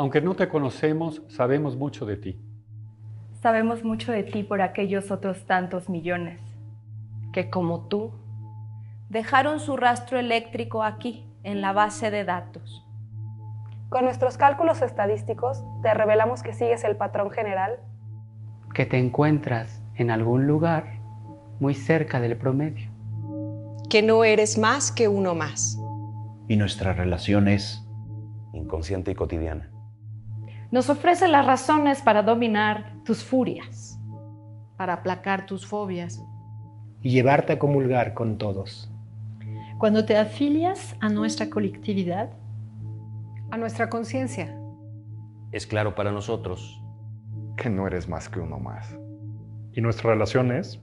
Aunque no te conocemos, sabemos mucho de ti. Sabemos mucho de ti por aquellos otros tantos millones que, como tú, dejaron su rastro eléctrico aquí, en la base de datos. Con nuestros cálculos estadísticos, te revelamos que sigues el patrón general. Que te encuentras en algún lugar muy cerca del promedio. Que no eres más que uno más. Y nuestra relación es inconsciente y cotidiana nos ofrece las razones para dominar tus furias, para aplacar tus fobias. Y llevarte a comulgar con todos. Cuando te afilias a nuestra colectividad, a nuestra conciencia. Es claro para nosotros que no eres más que uno más. Y nuestra relación es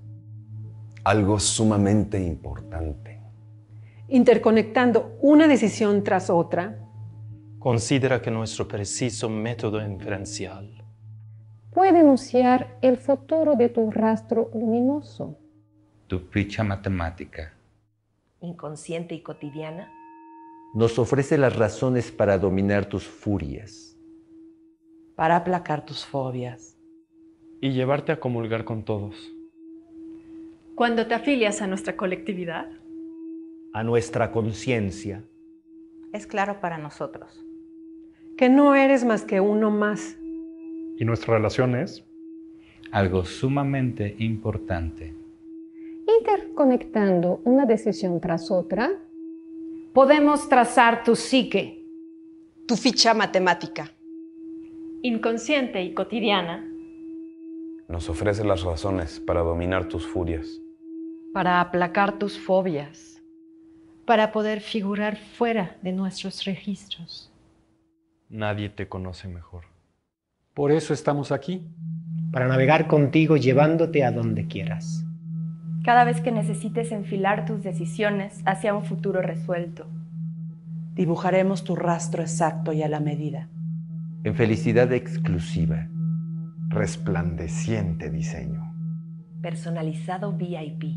algo sumamente importante. Interconectando una decisión tras otra, considera que nuestro preciso método inferencial puede anunciar el futuro de tu rastro luminoso. Tu ficha matemática. Inconsciente y cotidiana. Nos ofrece las razones para dominar tus furias. Para aplacar tus fobias. Y llevarte a comulgar con todos. Cuando te afilias a nuestra colectividad. A nuestra conciencia es claro para nosotros. Que no eres más que uno más. ¿Y nuestra relación es? Algo sumamente importante. Interconectando una decisión tras otra, podemos trazar tu psique, tu ficha matemática, inconsciente y cotidiana. Nos ofrece las razones para dominar tus furias, para aplacar tus fobias para poder figurar fuera de nuestros registros. Nadie te conoce mejor. Por eso estamos aquí. Para navegar contigo llevándote a donde quieras. Cada vez que necesites enfilar tus decisiones hacia un futuro resuelto. Dibujaremos tu rastro exacto y a la medida. En felicidad exclusiva. Resplandeciente diseño. Personalizado VIP.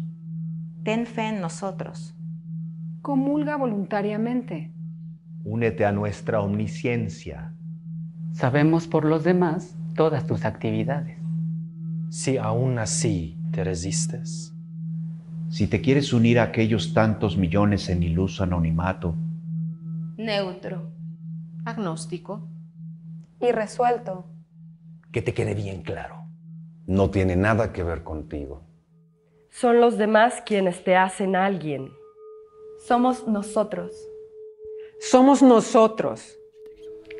Ten fe en nosotros. Comulga voluntariamente. Únete a nuestra omnisciencia. Sabemos por los demás todas tus actividades. Si aún así te resistes. Si te quieres unir a aquellos tantos millones en iluso anonimato. Neutro, agnóstico y resuelto. Que te quede bien claro. No tiene nada que ver contigo. Son los demás quienes te hacen alguien. Somos nosotros. Somos nosotros.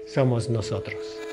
Somos nosotros.